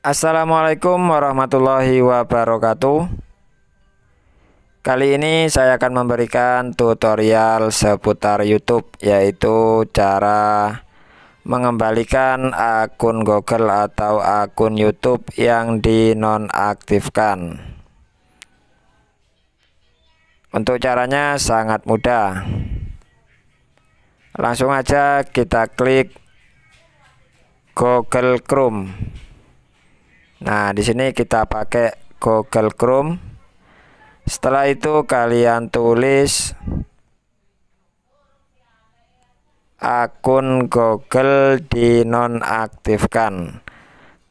Assalamualaikum warahmatullahi wabarakatuh Kali ini saya akan memberikan tutorial seputar YouTube yaitu cara mengembalikan akun Google atau akun YouTube yang dinonaktifkan Untuk caranya sangat mudah Langsung aja kita klik Google Chrome Nah, di sini kita pakai Google Chrome. Setelah itu kalian tulis akun Google dinonaktifkan.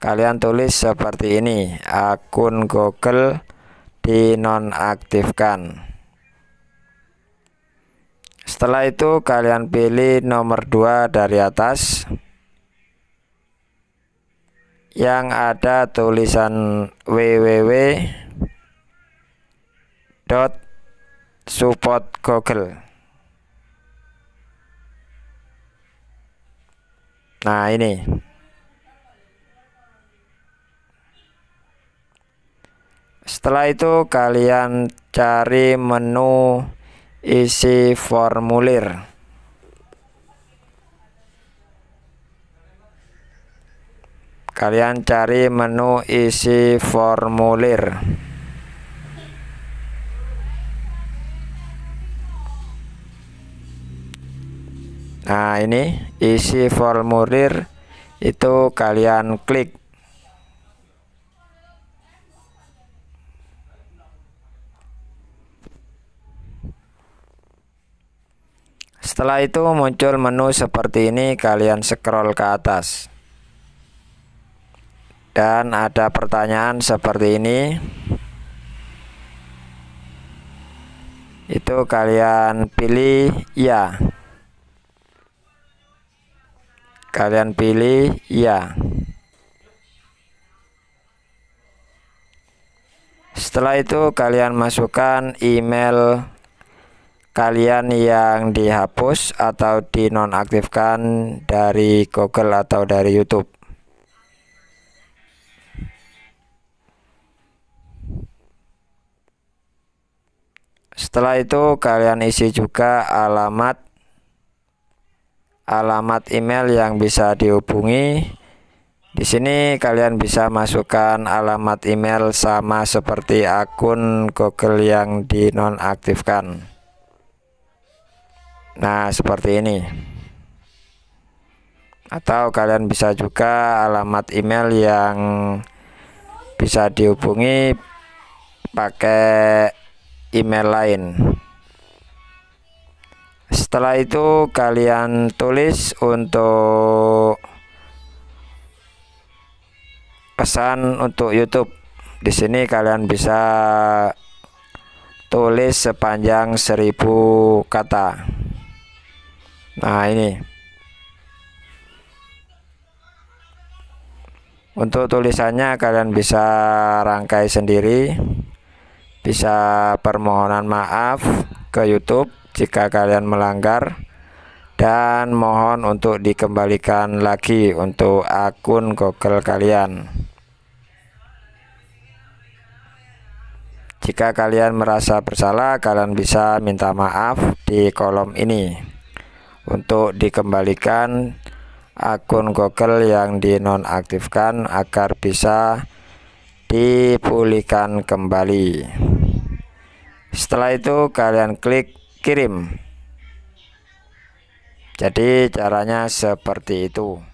Kalian tulis seperti ini, akun Google dinonaktifkan. Setelah itu kalian pilih nomor 2 dari atas yang ada tulisan www dot support google nah ini setelah itu kalian cari menu isi formulir kalian cari menu isi formulir nah ini isi formulir itu kalian klik setelah itu muncul menu seperti ini kalian scroll ke atas dan ada pertanyaan seperti ini itu kalian pilih ya kalian pilih ya setelah itu kalian masukkan email kalian yang dihapus atau dinonaktifkan dari Google atau dari YouTube setelah itu kalian isi juga alamat alamat email yang bisa dihubungi di sini kalian bisa masukkan alamat email sama seperti akun Google yang dinonaktifkan. Nah, seperti ini. Atau kalian bisa juga alamat email yang bisa dihubungi pakai email lain setelah itu kalian tulis untuk pesan untuk YouTube di sini kalian bisa tulis sepanjang seribu kata nah ini untuk tulisannya kalian bisa rangkai sendiri bisa permohonan maaf ke YouTube jika kalian melanggar dan mohon untuk dikembalikan lagi untuk akun Google kalian. Jika kalian merasa bersalah, kalian bisa minta maaf di kolom ini untuk dikembalikan akun Google yang dinonaktifkan agar bisa dipulihkan kembali setelah itu kalian klik kirim jadi caranya seperti itu